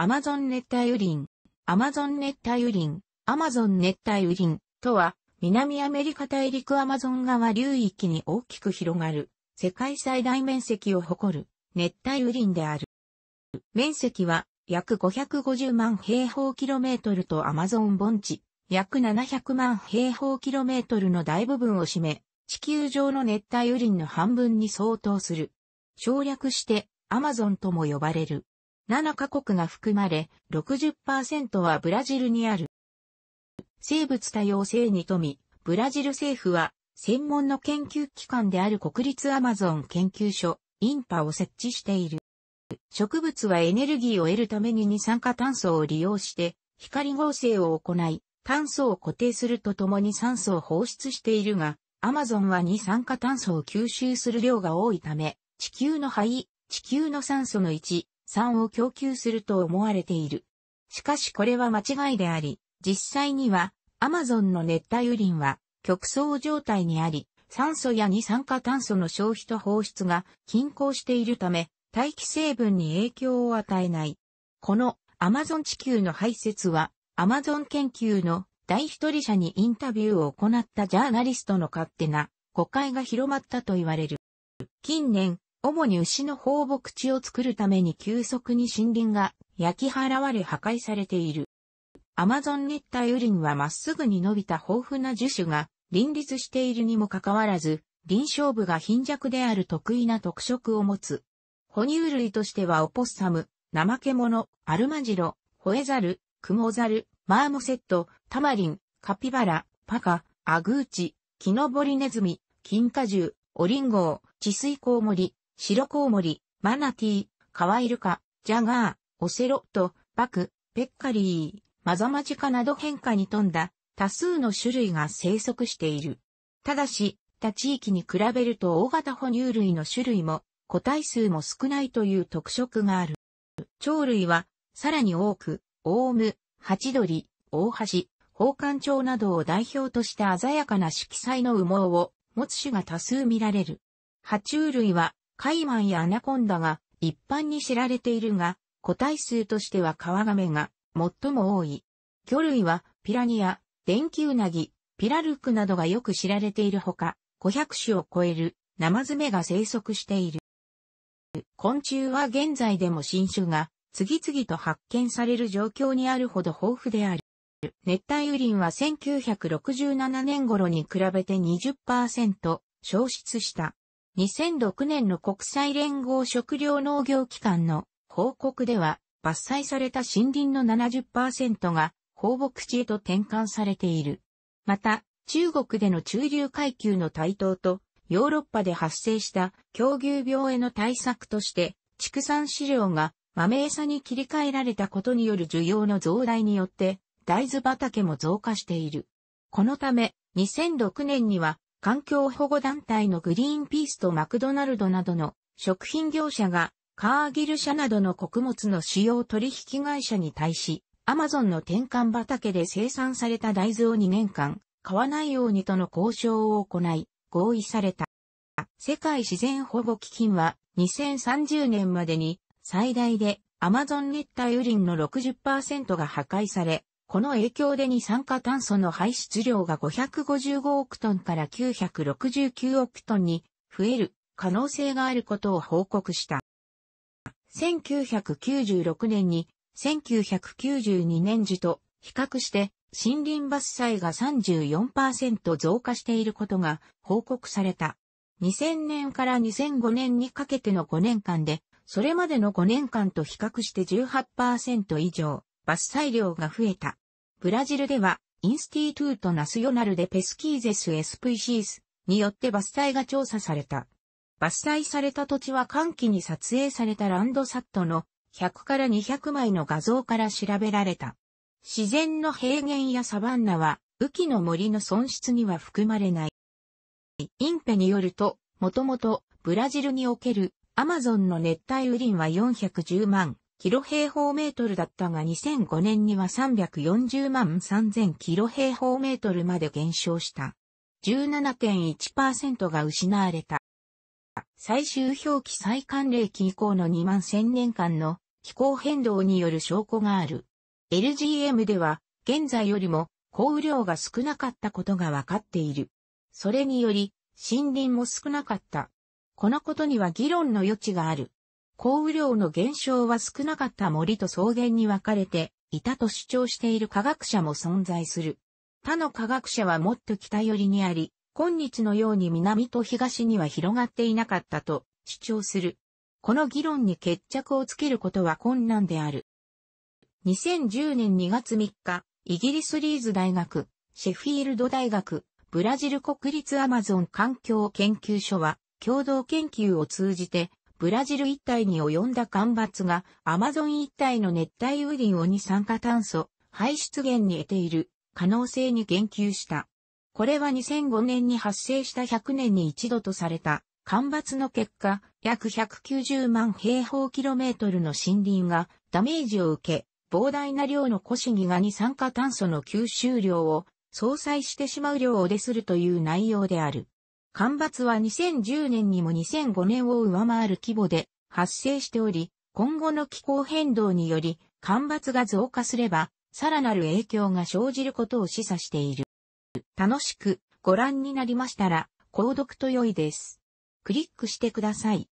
アマゾン熱帯雨林、アマゾン熱帯雨林、アマゾン熱帯雨林とは、南アメリカ大陸アマゾン川流域に大きく広がる、世界最大面積を誇る、熱帯雨林である。面積は、約550万平方キロメートルとアマゾン盆地、約700万平方キロメートルの大部分を占め、地球上の熱帯雨林の半分に相当する。省略して、アマゾンとも呼ばれる。7カ国が含まれ、60%はブラジルにある。生物多様性に富み、ブラジル政府は、専門の研究機関である国立アマゾン研究所、インパを設置している。植物はエネルギーを得るために二酸化炭素を利用して、光合成を行い、炭素を固定するとともに酸素を放出しているが、アマゾンは二酸化炭素を吸収する量が多いため、地球の肺、地球の酸素の1、酸を供給すると思われている。しかしこれは間違いであり、実際にはアマゾンの熱帯雨林は極層状態にあり、酸素や二酸化炭素の消費と放出が均衡しているため、大気成分に影響を与えない。このアマゾン地球の排泄は、アマゾン研究の第一人者にインタビューを行ったジャーナリストの勝手な誤解が広まったと言われる。近年、主に牛の放牧地を作るために急速に森林が焼き払われ破壊されている。アマゾン熱帯雨林はまっすぐに伸びた豊富な樹種が林立しているにもかかわらず、臨床部が貧弱である得意な特色を持つ。哺乳類としてはオポッサム、ナマケモノ、アルマジロ、ホエザル、クモザル、マーモセット、タマリン、カピバラ、パカ、アグーチ、キノボリネズミ、キンカジュウ、オリンゴウ、チスイコウモリ、白コウモリ、マナティー、カワイルカ、ジャガー、オセロット、バク、ペッカリー、マザマジカなど変化に富んだ多数の種類が生息している。ただし、他地域に比べると大型哺乳類の種類も個体数も少ないという特色がある。鳥類はさらに多く、オウム、ハチドリ、オオハシ、宝冠ウなどを代表とした鮮やかな色彩の羽毛を持つ種が多数見られる。爬虫類はカイマンやアナコンダが一般に知られているが、個体数としてはカワガメが最も多い。魚類はピラニア、デンキウナギ、ピラルクなどがよく知られているほか、500種を超えるナマズメが生息している。昆虫は現在でも新種が次々と発見される状況にあるほど豊富である。熱帯雨林は1967年頃に比べて20%消失した。2006年の国際連合食料農業機関の報告では、伐採された森林の70%が放牧地へと転換されている。また、中国での中流階級の台頭と、ヨーロッパで発生した狂牛病への対策として、畜産飼料が豆餌に切り替えられたことによる需要の増大によって、大豆畑も増加している。このため、2006年には環境保護団体のグリーンピースとマクドナルドなどの食品業者がカーギル社などの穀物の使用取引会社に対し、アマゾンの転換畑で生産された大豆を2年間、買わないようにとの交渉を行い、合意された。世界自然保護基金は2030年までに最大でアマゾン熱帯雨林の60%が破壊され、この影響で二酸化炭素の排出量が555億トンから969億トンに増える可能性があることを報告した。1996年に1992年時と比較して森林伐採が34%増加していることが報告された。2000年から2005年にかけての5年間で、それまでの5年間と比較して18%以上、伐採量が増えた。ブラジルでは、インスティートゥートナスヨナルでペスキーゼスエスプイシースによって伐採が調査された。伐採された土地は寒気に撮影されたランドサットの100から200枚の画像から調べられた。自然の平原やサバンナは、雨季の森の損失には含まれない。インペによると、もともとブラジルにおけるアマゾンの熱帯雨林は410万キロ平方メートルだったが2005年には340万3000キロ平方メートルまで減少した。17.1%が失われた。最終表記再寒冷期以降の2万1000年間の気候変動による証拠がある。LGM では現在よりも降雨量が少なかったことが分かっている。それにより森林も少なかった。このことには議論の余地がある。降雨量の減少は少なかった森と草原に分かれていたと主張している科学者も存在する。他の科学者はもっと北寄りにあり、今日のように南と東には広がっていなかったと主張する。この議論に決着をつけることは困難である。2010年2月3日、イギリスリーズ大学、シェフィールド大学、ブラジル国立アマゾン環境研究所は、共同研究を通じて、ブラジル一帯に及んだ干ばつが、アマゾン一帯の熱帯雨林を二酸化炭素排出源に得ている可能性に言及した。これは2005年に発生した100年に一度とされた干ばつの結果、約190万平方キロメートルの森林がダメージを受け、膨大な量のコシギが二酸化炭素の吸収量を相殺してしまう量をでするという内容である。干ばつは2010年にも2005年を上回る規模で発生しており、今後の気候変動により干ばつが増加すれば、さらなる影響が生じることを示唆している。楽しくご覧になりましたら、購読と良いです。クリックしてください。